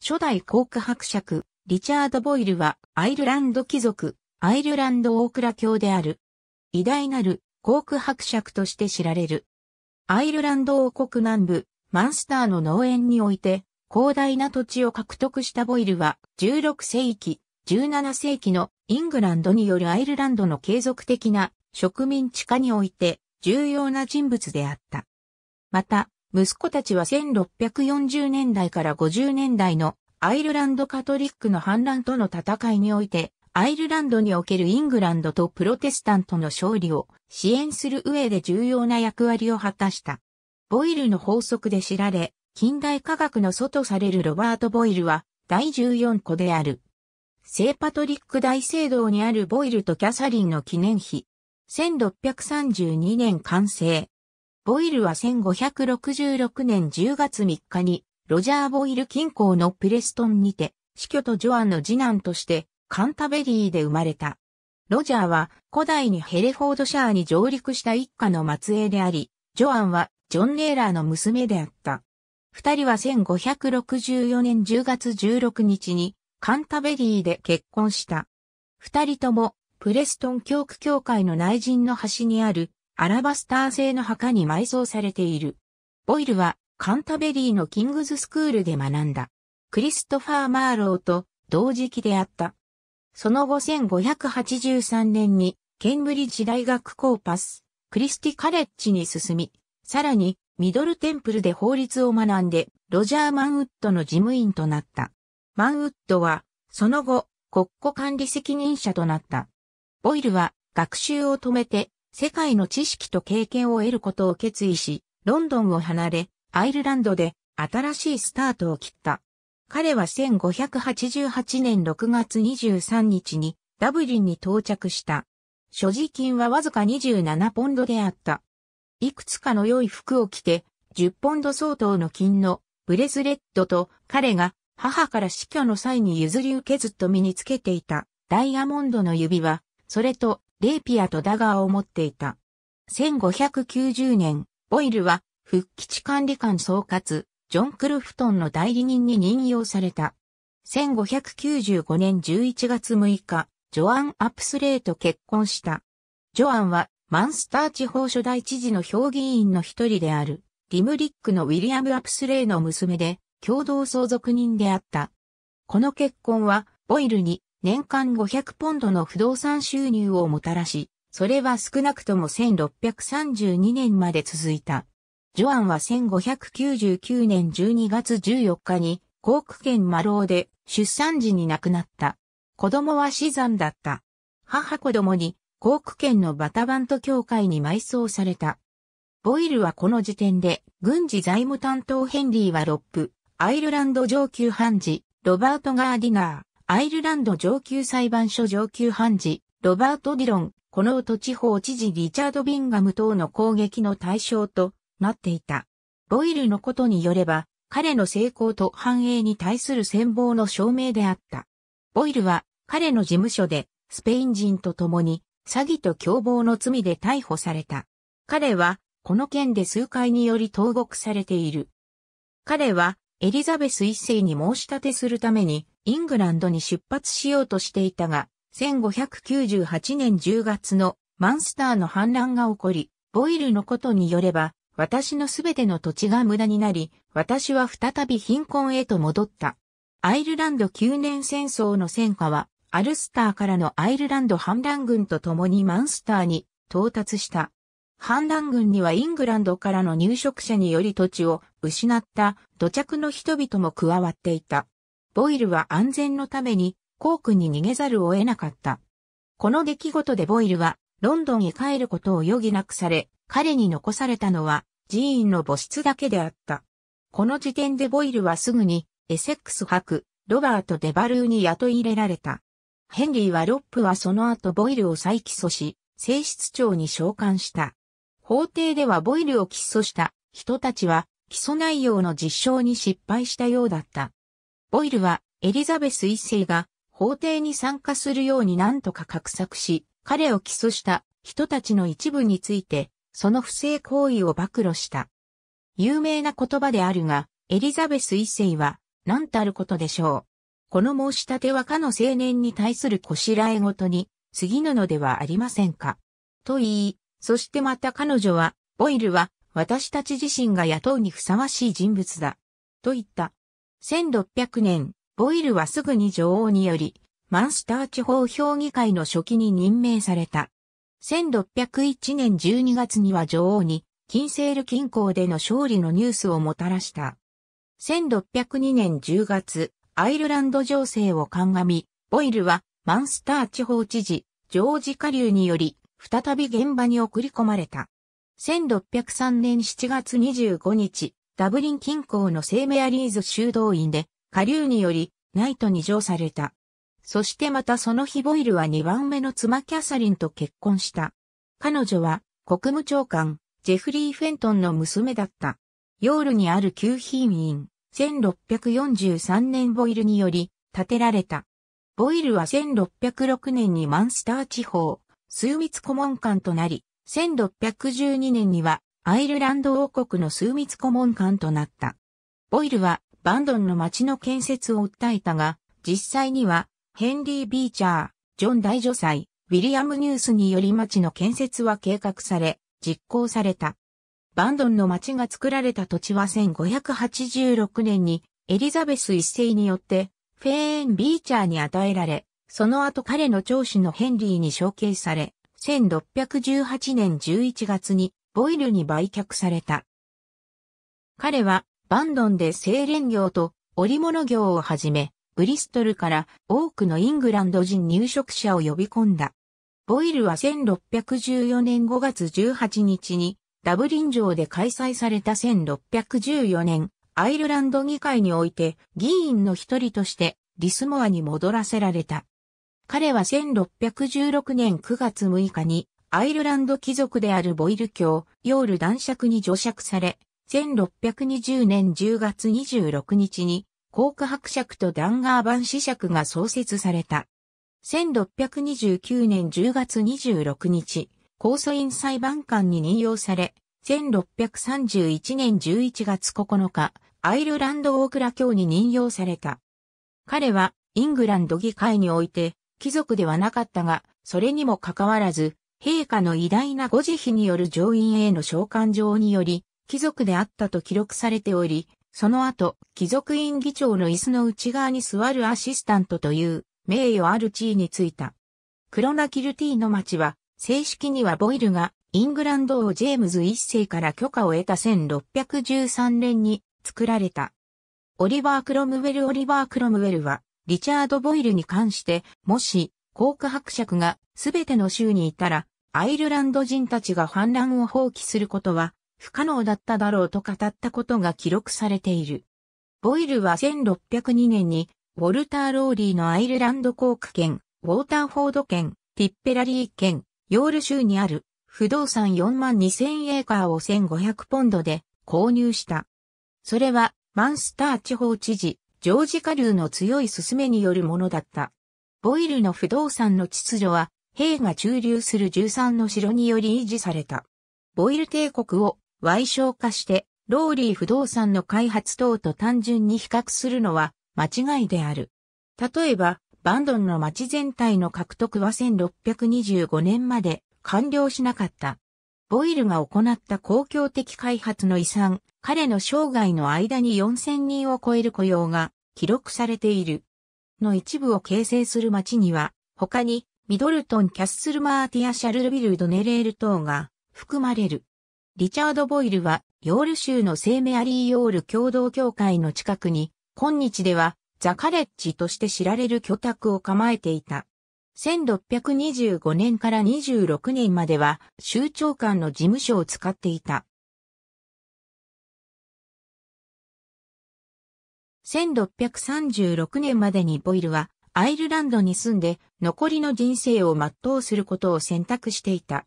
初代コーク伯爵、リチャード・ボイルはアイルランド貴族、アイルランドオークラ教である。偉大なるコーク伯爵として知られる。アイルランド王国南部、マンスターの農園において、広大な土地を獲得したボイルは、16世紀、17世紀のイングランドによるアイルランドの継続的な植民地化において重要な人物であった。また、息子たちは1640年代から50年代のアイルランドカトリックの反乱との戦いにおいて、アイルランドにおけるイングランドとプロテスタントの勝利を支援する上で重要な役割を果たした。ボイルの法則で知られ、近代科学の祖とされるロバート・ボイルは第14個である。聖パトリック大聖堂にあるボイルとキャサリンの記念碑。1632年完成。ボイルは1566年10月3日に、ロジャー・ボイル近郊のプレストンにて、死去とジョアンの次男として、カンタベリーで生まれた。ロジャーは古代にヘレフォードシャーに上陸した一家の末裔であり、ジョアンはジョン・レーラーの娘であった。二人は1564年10月16日にカンタベリーで結婚した。二人ともプレストン教区教会の内陣の端にあるアラバスター製の墓に埋葬されている。ボイルはカンタベリーのキングズスクールで学んだ。クリストファー・マーローと同時期であった。その後1583年にケンブリッジ大学コーパス、クリスティカレッジに進み、さらにミドルテンプルで法律を学んでロジャー・マンウッドの事務員となった。マンウッドはその後国庫管理責任者となった。ボイルは学習を止めて世界の知識と経験を得ることを決意し、ロンドンを離れ、アイルランドで新しいスタートを切った。彼は1588年6月23日にダブリンに到着した。所持金はわずか27ポンドであった。いくつかの良い服を着て、10ポンド相当の金のブレスレットと彼が母から死去の際に譲り受けずっと身につけていたダイヤモンドの指輪、それとレーピアとダガーを持っていた。1590年、ボイルは、復帰地管理官総括、ジョン・クルフトンの代理人に任用された。1595年11月6日、ジョアン・アプスレイと結婚した。ジョアンは、マンスター地方初代知事の評議員の一人である、リムリックのウィリアム・アプスレイの娘で、共同相続人であった。この結婚は、ボイルに年間500ポンドの不動産収入をもたらし、それは少なくとも1632年まで続いた。ジョアンは1599年12月14日に、コーク県マローで出産時に亡くなった。子供は死産だった。母子供に、コーク県のバタバント協会に埋葬された。ボイルはこの時点で、軍事財務担当ヘンリーはロップ、アイルランド上級判事、ロバート・ガーディナー、アイルランド上級裁判所上級判事、ロバート・ディロン、この土地方知事リチャード・ビンガム等の攻撃の対象となっていた。ボイルのことによれば、彼の成功と繁栄に対する戦望の証明であった。ボイルは彼の事務所でスペイン人と共に詐欺と共謀の罪で逮捕された。彼はこの件で数回により投獄されている。彼はエリザベス一世に申し立てするために、イングランドに出発しようとしていたが、1598年10月のマンスターの反乱が起こり、ボイルのことによれば、私のすべての土地が無駄になり、私は再び貧困へと戻った。アイルランド9年戦争の戦果は、アルスターからのアイルランド反乱軍と共にマンスターに到達した。反乱軍にはイングランドからの入植者により土地を失った土着の人々も加わっていた。ボイルは安全のために、コークに逃げざるを得なかった。この出来事でボイルは、ロンドンへ帰ることを余儀なくされ、彼に残されたのは、寺院の母室だけであった。この時点でボイルはすぐに、エセックス博、ロバート・デバルーに雇い入れられた。ヘンリーはロップはその後ボイルを再起訴し、正室長に召喚した。法廷ではボイルを起訴した人たちは基礎内容の実証に失敗したようだった。ボイルはエリザベス一世が法廷に参加するように何とか画策し、彼を起訴した人たちの一部について、その不正行為を暴露した。有名な言葉であるが、エリザベス一世は何たることでしょう。この申し立てはかの青年に対するこしらえごとに過ぎぬのではありませんか。と言い、そしてまた彼女は、ボイルは私たち自身が雇うにふさわしい人物だ。と言った。1600年、ボイルはすぐに女王により、マンスター地方評議会の初期に任命された。1601年12月には女王に、金セール近郊での勝利のニュースをもたらした。1602年10月、アイルランド情勢を鑑み、ボイルはマンスター地方知事、ジョージ下流により、再び現場に送り込まれた。1603年7月25日、ダブリン近郊のセーメアリーズ修道院で、下流により、ナイトに乗された。そしてまたその日ボイルは2番目の妻キャサリンと結婚した。彼女は、国務長官、ジェフリー・フェントンの娘だった。ヨールにある旧品院、1643年ボイルにより、建てられた。ボイルは1606年にマンスター地方、数密顧問館となり、1612年にはアイルランド王国の枢密顧問官となった。ボイルはバンドンの町の建設を訴えたが、実際にはヘンリー・ビーチャー、ジョン大女祭、ウィリアム・ニュースにより町の建設は計画され、実行された。バンドンの町が作られた土地は1586年にエリザベス一世によってフェーン・ビーチャーに与えられ、その後彼の長子のヘンリーに承継され、1618年11月にボイルに売却された。彼はバンドンで精錬業と織物業をはじめ、ブリストルから多くのイングランド人入植者を呼び込んだ。ボイルは1614年5月18日にダブリン城で開催された1614年アイルランド議会において議員の一人としてリスモアに戻らせられた。彼は1616年9月6日にアイルランド貴族であるボイル教、ヨール男爵に除爵され、1620年10月26日に、コーク伯爵とダンガー版子爵が創設された。1629年10月26日、控訴院裁判官に任用され、1631年11月9日、アイルランド大蔵卿に任用された。彼は、イングランド議会において、貴族ではなかったが、それにもかかわらず、陛下の偉大なご慈悲による上院への召喚状により、貴族であったと記録されており、その後、貴族院議長の椅子の内側に座るアシスタントという名誉ある地位についた。クロナキルティの町は、正式にはボイルがイングランド王ジェームズ一世から許可を得た1613年に作られた。オリバー・クロムウェル・オリバー・クロムウェルは、リチャード・ボイルに関して、もし、コーク伯爵がすべての州にいたら、アイルランド人たちが反乱を放棄することは不可能だっただろうと語ったことが記録されている。ボイルは1602年に、ウォルター・ローリーのアイルランドコーク県、ウォーターフォード県、ティッペラリー県、ヨール州にある不動産4万2000エーカーを1500ポンドで購入した。それはマンスター地方知事、ジョージ・カルーの強い勧めによるものだった。ボイルの不動産の秩序は、兵が駐留する13の城により維持された。ボイル帝国を歪償化して、ローリー不動産の開発等と単純に比較するのは間違いである。例えば、バンドンの町全体の獲得は1625年まで完了しなかった。ボイルが行った公共的開発の遺産、彼の生涯の間に4000人を超える雇用が記録されている。の一部を形成する町には、他にミドルトン・キャッスル・マーティア・シャルルビル・ドネレール等が含まれる。リチャード・ボイルは、ヨール州の生命メアリー・ヨール共同協会の近くに、今日ではザ・カレッジとして知られる居宅を構えていた。1625年から26年までは州長官の事務所を使っていた。1636年までにボイルはアイルランドに住んで残りの人生を全うすることを選択していた。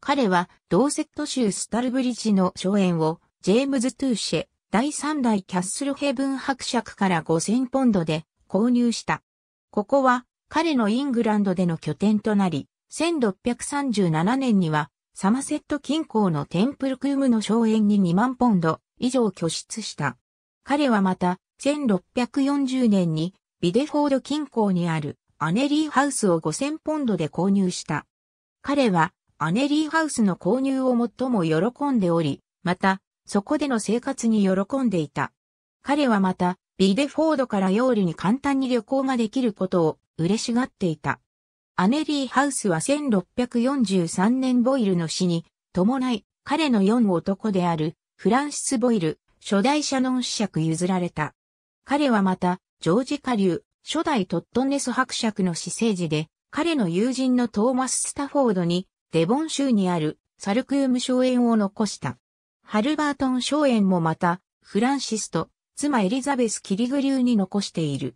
彼はドーセット州スタルブリッジの荘園をジェームズ・トゥーシェ第3代キャッスルヘブン伯爵から5000ポンドで購入した。ここは彼のイングランドでの拠点となり、1637年には、サマセット近郊のテンプルクームの荘園に2万ポンド以上拠出した。彼はまた、1640年にビデフォード近郊にあるアネリーハウスを5000ポンドで購入した。彼はアネリーハウスの購入を最も喜んでおり、また、そこでの生活に喜んでいた。彼はまた、ビデフォードからヨールに簡単に旅行ができることを嬉しがっていた。アネリー・ハウスは1643年ボイルの死に伴い彼の4男であるフランシス・ボイル、初代シャノン子爵譲られた。彼はまた、ジョージ・カリュー、初代トットンネス伯爵の死生児で、彼の友人のトーマス・スタフォードに、デボン州にあるサルクーム荘園を残した。ハルバートン荘園もまた、フランシスと妻エリザベス・キリグリューに残している。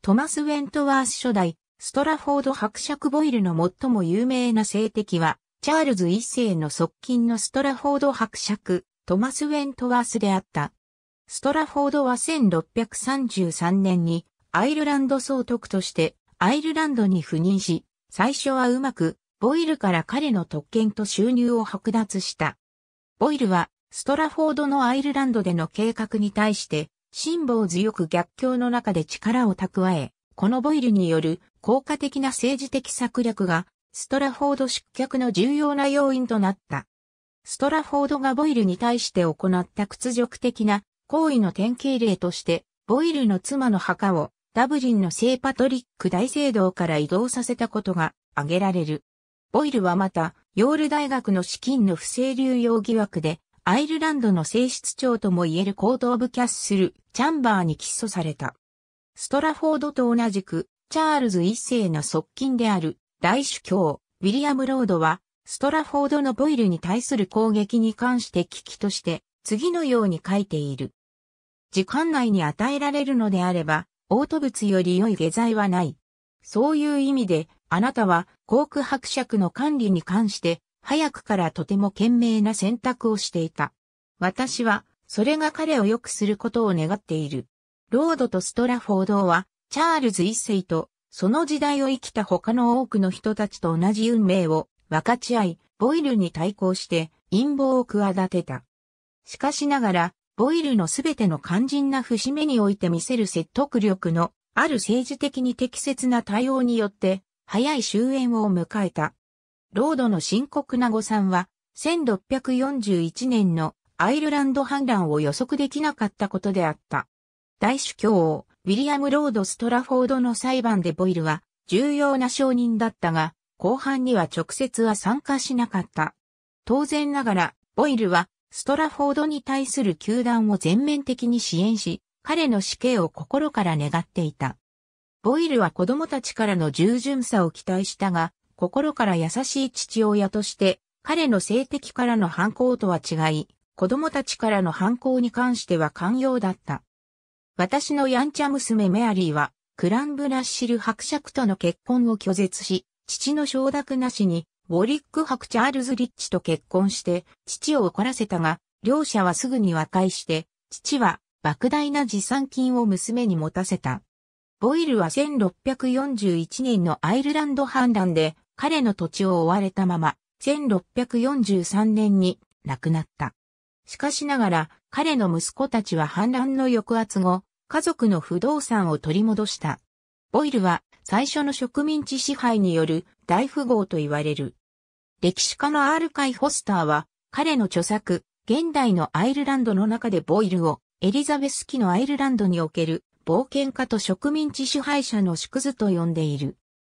トマス・ウェントワース初代、ストラフォード伯爵ボイルの最も有名な政敵は、チャールズ一世の側近のストラフォード伯爵、トマス・ウェントワースであった。ストラフォードは1633年にアイルランド総督としてアイルランドに赴任し、最初はうまくボイルから彼の特権と収入を剥奪した。ボイルはストラフォードのアイルランドでの計画に対して辛抱強く逆境の中で力を蓄え、このボイルによる効果的な政治的策略が、ストラフォード失脚の重要な要因となった。ストラフォードがボイルに対して行った屈辱的な行為の典型例として、ボイルの妻の墓をダブリンの聖パトリック大聖堂から移動させたことが挙げられる。ボイルはまた、ヨール大学の資金の不正流用疑惑でアイルランドの性質長ともいえる高オ部キャッスル、チャンバーに起訴された。ストラフォードと同じく、チャールズ一世の側近である、大主教、ウィリアム・ロードは、ストラフォードのボイルに対する攻撃に関して危機として、次のように書いている。時間内に与えられるのであれば、嘔吐物より良い下剤はない。そういう意味で、あなたは、航空伯爵の管理に関して、早くからとても懸命な選択をしていた。私は、それが彼を良くすることを願っている。ロードとストラフォードは、チャールズ一世と、その時代を生きた他の多くの人たちと同じ運命を分かち合い、ボイルに対抗して陰謀を企てた。しかしながら、ボイルのすべての肝心な節目において見せる説得力のある政治的に適切な対応によって、早い終焉を迎えた。ロードの深刻な誤算は、1641年のアイルランド反乱を予測できなかったことであった。大主教王、ウィリアム・ロード・ストラフォードの裁判でボイルは重要な証人だったが、後半には直接は参加しなかった。当然ながら、ボイルはストラフォードに対する球団を全面的に支援し、彼の死刑を心から願っていた。ボイルは子供たちからの従順さを期待したが、心から優しい父親として、彼の性的からの反抗とは違い、子供たちからの反抗に関しては寛容だった。私のやんちゃ娘メアリーは、クランブラッシル伯爵との結婚を拒絶し、父の承諾なしに、ウォリック伯チャールズ・リッチと結婚して、父を怒らせたが、両者はすぐに和解して、父は、莫大な持参金を娘に持たせた。ボイルは1641年のアイルランド反乱で彼の土地を追われたまま、1643年に亡くなった。しかしながら、彼の息子たちは反乱の抑圧後、家族の不動産を取り戻した。ボイルは最初の植民地支配による大富豪と言われる。歴史家のアール・カイ・ホスターは、彼の著作、現代のアイルランドの中でボイルを、エリザベス期のアイルランドにおける冒険家と植民地支配者の縮図と呼んでいる。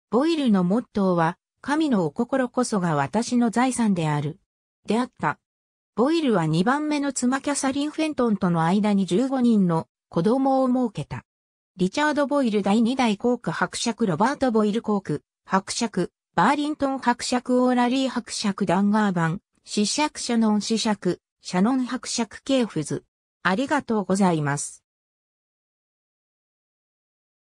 ボイルのモットーは、神のお心こそが私の財産である。であった。ボイルは2番目の妻キャサリン・フェントンとの間に15人の子供を設けた。リチャード・ボイル第2代コーク伯爵ロバート・ボイルコーク、伯爵、バーリントン伯爵オーラリー伯爵ダンガーン、死爵シャノン死爵、シャノン伯爵ケーフズ。ありがとうございます。